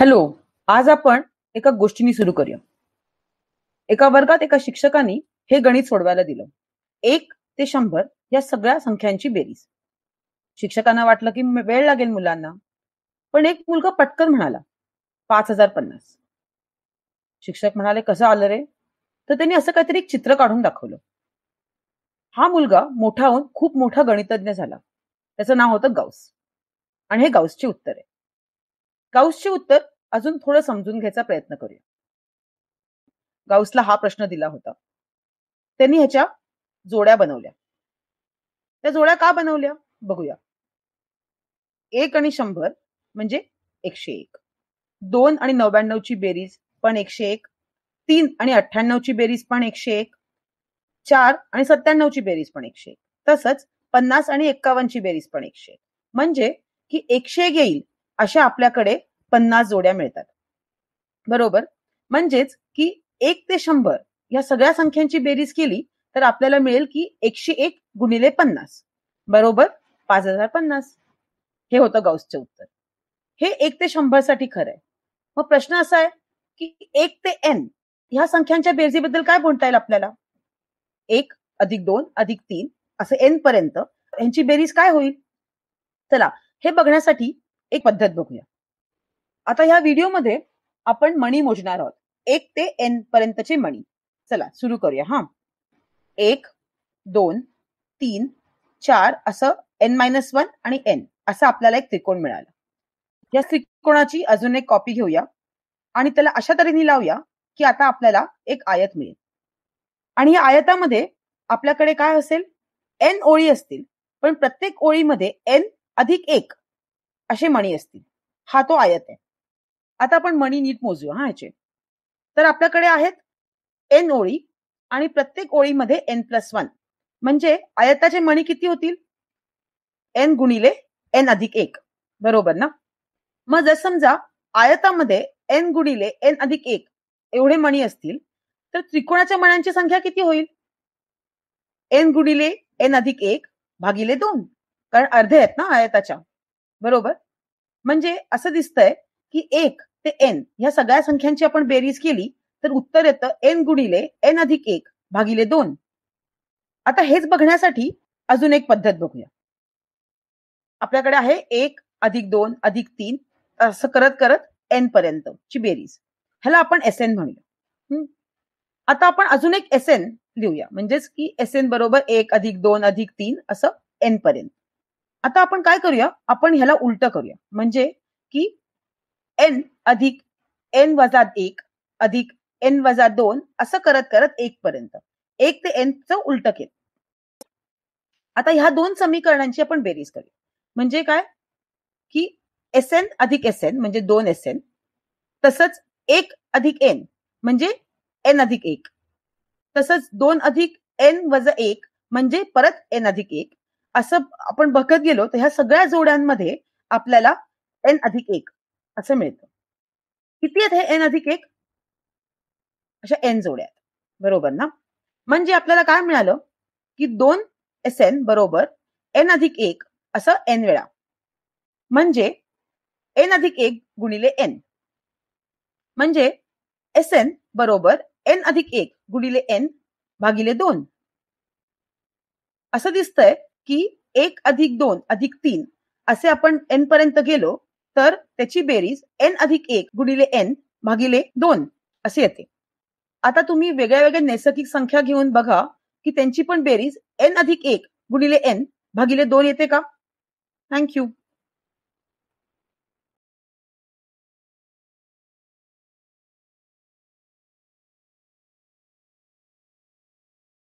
hello आज आपण एका गोष्टीने सुरू करूया एका वर्गात एका शिक्षकाने हे गणित सोडवायला दिलं एक ते शंभर या सगळ्या संख्यांची बेरीज शिक्षकांना वाटलं की वेळ लागेल मुलांना पण एक मुलगा पटकन म्हणाला पाच हजार पन्नास शिक्षक म्हणाले कसं आलं रे तर त्यांनी असं काहीतरी एक चित्र काढून दाखवलं हा मुलगा मोठा होऊन खूप मोठा गणितज्ञ झाला त्याचं नाव होतं गौस आणि हे गाऊसचे उत्तर आहे गाऊसचे उत्तर अजून थोडं समजून घ्यायचा प्रयत्न करूया गाऊसला हा प्रश्न दिला होता त्यांनी ह्याच्या जोड्या बनवल्या त्या जोड्या का बनवल्या बघूया एक आणि शंभर म्हणजे एकशे एक दोन आणि नव्याण्णव ची बेरीज पण एकशे एक तीन आणि ची बेरीज पण एकशे एक चार आणि सत्त्याण्णव ची बेरीज पण एकशे एक तसंच पन्नास आणि एक्कावन्नची बेरीज पण एकशे एक म्हणजे की एकशे एक येईल अशा आपल्याकडे पन्नास जोड्या मिळतात बरोबर म्हणजेच की एक ते शंभर या सगळ्या संख्यांची बेरीज केली तर आपल्याला मिळेल की एकशे एक गुणिले पन्नास बरोबर पाच हजार पन्नास हे होतं गाऊसचं उत्तर हे एक ते शंभर साठी खरं आहे मग प्रश्न असा आहे की एक ते एन ह्या संख्यांच्या बेरजेबद्दल काय म्हणता येईल आपल्याला एक अधिक दोन अधिक तीन असं एन पर्यंत यांची बेरीज काय होईल चला हे बघण्यासाठी एक पद्धत बघूया आता ह्या व्हिडिओमध्ये आपण मणी मोजणार आहोत एक ते एन पर्यंतचे मणी चला सुरू करूया हा एक दोन तीन चार असं एन मायनस वन आणि एन असं आपल्याला एक त्रिकोण मिळाला या त्रिकोणाची अजून एक कॉपी घेऊया आणि त्याला अशा तऱ्हेने लावूया की आता आपल्याला एक आयत मिळेल आणि या आयतामध्ये आपल्याकडे काय असेल एन ओळी असतील पण प्रत्येक ओळीमध्ये एन अधिक एक असे मणी असतील हा तो आयत आहे आता आपण मणी नीट मोजूया हा ह्याचे तर आपल्याकडे आहेत एन ओळी आणि प्रत्येक ओळीमध्ये एन प्लस वन म्हणजे आयताचे मणी किती होतील एन गुणिले एन अधिक एक बरोबर ना मग जर समजा आयतामध्ये एन गुणिले एन अधिक एक एवढे मणी असतील तर त्रिकोणाच्या मण्यांची संख्या किती होईल एन गुणिले एन अधिक एक भागिले दोन कारण अर्धे आहेत ना आयताच्या बरोबर म्हणजे असं दिसतंय की एक ते एन या सगळ्या संख्यांची आपण बेरीज केली तर उत्तर येतं एन गुणिले एन अधिक एक भागिले दोन आता हेच बघण्यासाठी अजून एक पद्धत बघूया आपल्याकडे आहे एक अधिक दोन अधिक तीन असं करत करत एन पर्यंत ची बेरीज ह्याला आपण एस एन म्हणूया आता आपण अजून एक एस एन लिहूया म्हणजेच की एस एन बरोबर एक अधिक दोन अधिक तीन असं एन पर्यंत आता आपण काय करूया आपण ह्याला उलट करूया म्हणजे की एन अधिक एन वजा एक अधिक एन वजा दोन असं करत करत एक पर्यंत एक ते च उलट केलं आता ह्या दोन समीकरणांची आपण बेरीज करूया म्हणजे काय की एस एन अधिक एस एन म्हणजे दोन एस एन तसंच एक अधिक एन म्हणजे एन अधिक एक तसंच दोन अधिक एन वजा एक म्हणजे परत एन अधिक एक असं आपण बघत गेलो तर ह्या सगळ्या जोड्यांमध्ये आपल्याला एन अधिक एक असं मिळतं किती आहेत हे एन अधिक एक अशा एन जोड्या बरोबर ना म्हणजे आपल्याला काय मिळालं की दोन एस एन बरोबर एन अधिक एक असं एन वेळा म्हणजे एन अधिक एक गुणिले एन म्हणजे एस एन बरोबर एन अधिक एक गुणिले एन भागिले दोन असं दिसतंय की एक अधिक दोन अधिक तीन असे आपण एन पर्यंत गेलो तर त्याची बेरीज एन अधिक एक गुणिले एन भागिले दोन असे येते आता तुम्ही वेगळ्या वेगळ्या नैसर्गिक संख्या घेऊन बघा की त्यांची पण बेरीज एन अधिक एक गुणिले एन भागिले दोन येते का थँक्यू